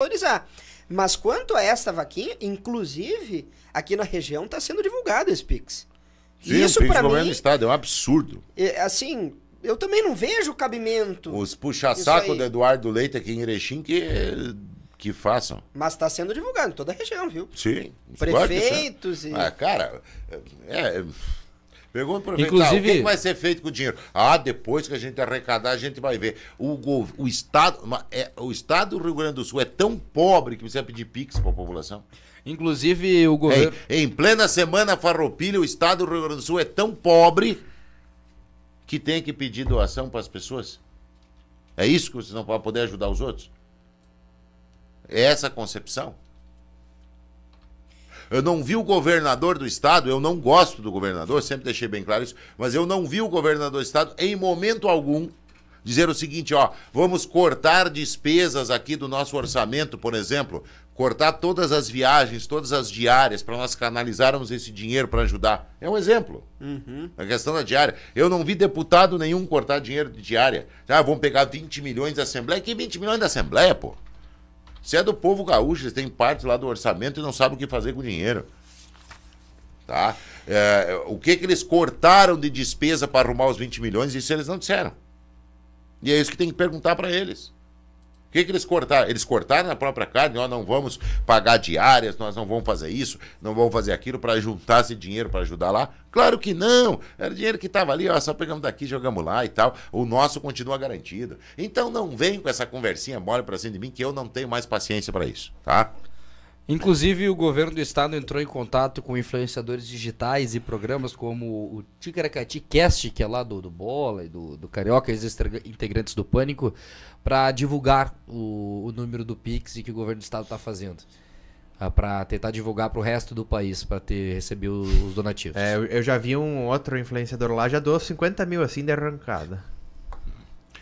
valorizar. Mas quanto a esta vaquinha, inclusive, aqui na região está sendo divulgado esse Pix. Sim, Isso para mim... do Estado, é um absurdo. É, assim, eu também não vejo cabimento. Os puxa-saco do Eduardo Leite aqui em Erechim que, que façam. Mas está sendo divulgado em toda a região, viu? Sim. Prefeitos e... Ah, cara, é... é Pergunta para o Inclusive... o que vai ser feito com o dinheiro? Ah, depois que a gente arrecadar, a gente vai ver. O, gov... o, estado... É... o estado do Rio Grande do Sul é tão pobre que precisa pedir pix para a população. Inclusive, o governo. Em, plena semana farroupilha, o estado do Rio Grande do Sul é tão pobre que tem que pedir doação para as pessoas. É isso que vocês não vão poder ajudar os outros? É essa a concepção? Eu não vi o governador do estado, eu não gosto do governador, sempre deixei bem claro isso, mas eu não vi o governador do estado em momento algum dizer o seguinte, ó, vamos cortar despesas aqui do nosso orçamento, por exemplo, cortar todas as viagens, todas as diárias, para nós canalizarmos esse dinheiro para ajudar. É um exemplo. Uhum. A questão da diária. Eu não vi deputado nenhum cortar dinheiro de diária. Ah, vamos pegar 20 milhões da Assembleia. Que 20 milhões da Assembleia, pô? Se é do povo gaúcho, eles têm parte lá do orçamento e não sabem o que fazer com o dinheiro. Tá? É, o que, que eles cortaram de despesa para arrumar os 20 milhões, isso eles não disseram. E é isso que tem que perguntar para eles. O que, que eles cortaram? Eles cortaram a própria carne, ó, não vamos pagar diárias, nós não vamos fazer isso, não vamos fazer aquilo para juntar esse dinheiro para ajudar lá. Claro que não! Era dinheiro que estava ali, ó, só pegamos daqui, jogamos lá e tal. O nosso continua garantido. Então não vem com essa conversinha mole para cima de mim, que eu não tenho mais paciência para isso, tá? Inclusive, o governo do estado entrou em contato com influenciadores digitais e programas como o Ticaracati Cast, que é lá do, do Bola e do, do Carioca, ex-integrantes do Pânico, para divulgar o, o, número do Pix e que o governo do estado está fazendo. Ah, para tentar divulgar para o resto do país, para ter receber os, os donativos. É, eu já vi um outro influenciador lá, já doou 50 mil assim de arrancada.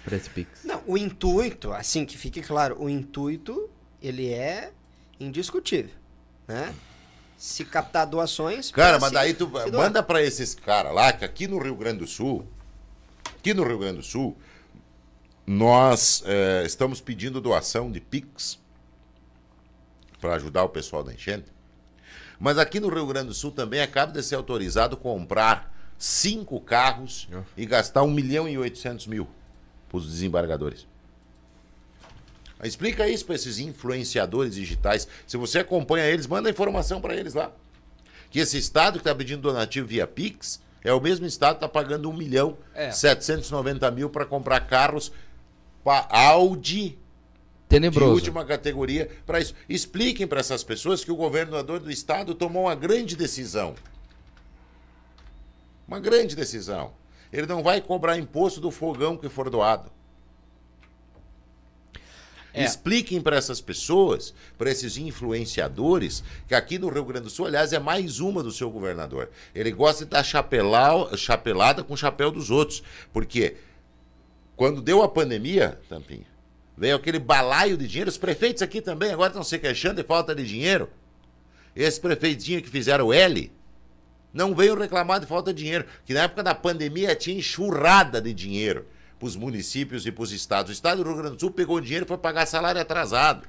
Para esse Pix. Não, o intuito, assim que fique claro, o intuito ele é indiscutível, né? Se captar doações. Cara, mas daí tu manda para esses caras lá que aqui no Rio Grande do Sul, aqui no Rio Grande do Sul, nós eh, estamos pedindo doação de Pix para ajudar o pessoal da enchente. Mas aqui no Rio Grande do Sul também acaba de ser autorizado comprar cinco carros e gastar um milhão e oitocentos mil para os desembargadores. Explica isso para esses influenciadores digitais. Se você acompanha eles, manda informação para eles lá. Que esse Estado que está pedindo donativo via Pix é o mesmo Estado que está pagando 1 milhão é. 790 mil para comprar carros para Audi Tenebroso. de última categoria para isso. Expliquem para essas pessoas que o governador do Estado tomou uma grande decisão. Uma grande decisão. Ele não vai cobrar imposto do fogão que for doado. É. Expliquem para essas pessoas, para esses influenciadores, que aqui no Rio Grande do Sul, aliás, é mais uma do seu governador. Ele gosta de dar chapelau, chapelada com o chapéu dos outros. Porque quando deu a pandemia, Tampinha, veio aquele balaio de dinheiro. Os prefeitos aqui também agora estão se queixando de falta de dinheiro. Esse prefeitinho que fizeram o L, não veio reclamar de falta de dinheiro, que na época da pandemia tinha enxurrada de dinheiro para os municípios e para os estados. O estado do Rio Grande do Sul pegou dinheiro para pagar salário atrasado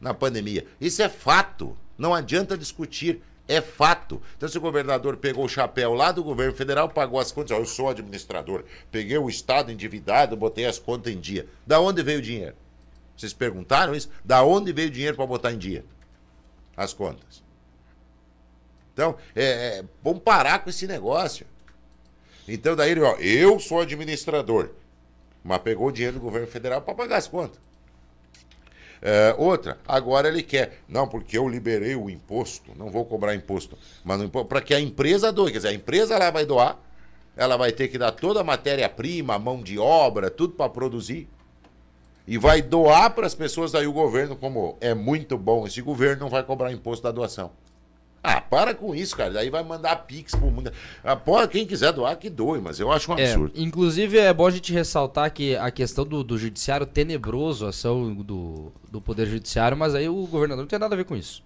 na pandemia. Isso é fato. Não adianta discutir. É fato. Então, se o governador pegou o chapéu lá do governo federal, pagou as contas, ó, eu sou administrador, peguei o Estado endividado, botei as contas em dia. Da onde veio o dinheiro? Vocês perguntaram isso? Da onde veio o dinheiro para botar em dia? As contas. Então, é, é, vamos parar com esse negócio. Então daí ele, ó, eu sou administrador, mas pegou o dinheiro do governo federal para pagar as contas. É, outra, agora ele quer, não, porque eu liberei o imposto, não vou cobrar imposto, mas para que a empresa doe, quer dizer, a empresa lá vai doar, ela vai ter que dar toda a matéria-prima, mão de obra, tudo para produzir, e vai doar para as pessoas, daí o governo, como é muito bom esse governo, não vai cobrar imposto da doação. Ah, para com isso, cara. Daí vai mandar pix pro mundo. Ah, porra, quem quiser doar, que doe, mas eu acho um é, absurdo. É, inclusive, é bom a gente ressaltar que a questão do, do judiciário tenebroso, a ação do, do Poder Judiciário, mas aí o governador não tem nada a ver com isso.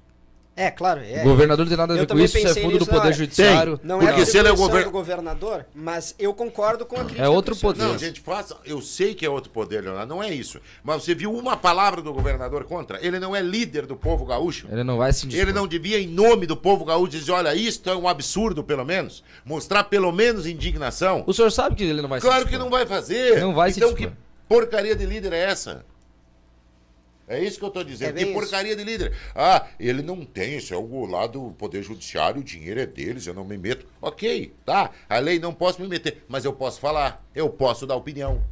É, claro. É. O governador não tem nada a ver com isso, isso é fundo do Poder ah, Judiciário. Tem. Não é porque é se ele é o governador, mas eu concordo com a crítica. É outro poder. Não, gente, Eu sei que é outro poder, Leonardo, não é isso. Mas você viu uma palavra do governador contra? Ele não é líder do povo gaúcho. Ele não vai se Ele não devia, em nome do povo gaúcho, dizer: olha, isto é um absurdo, pelo menos. Mostrar pelo menos indignação. O senhor sabe que ele não vai claro se Claro que não vai fazer. Não vai então, se Então, que porcaria de líder é essa? É isso que eu estou dizendo. É que porcaria isso. de líder. Ah, ele não tem, isso é o lado do Poder Judiciário, o dinheiro é deles, eu não me meto. Ok, tá. A lei não posso me meter, mas eu posso falar, eu posso dar opinião.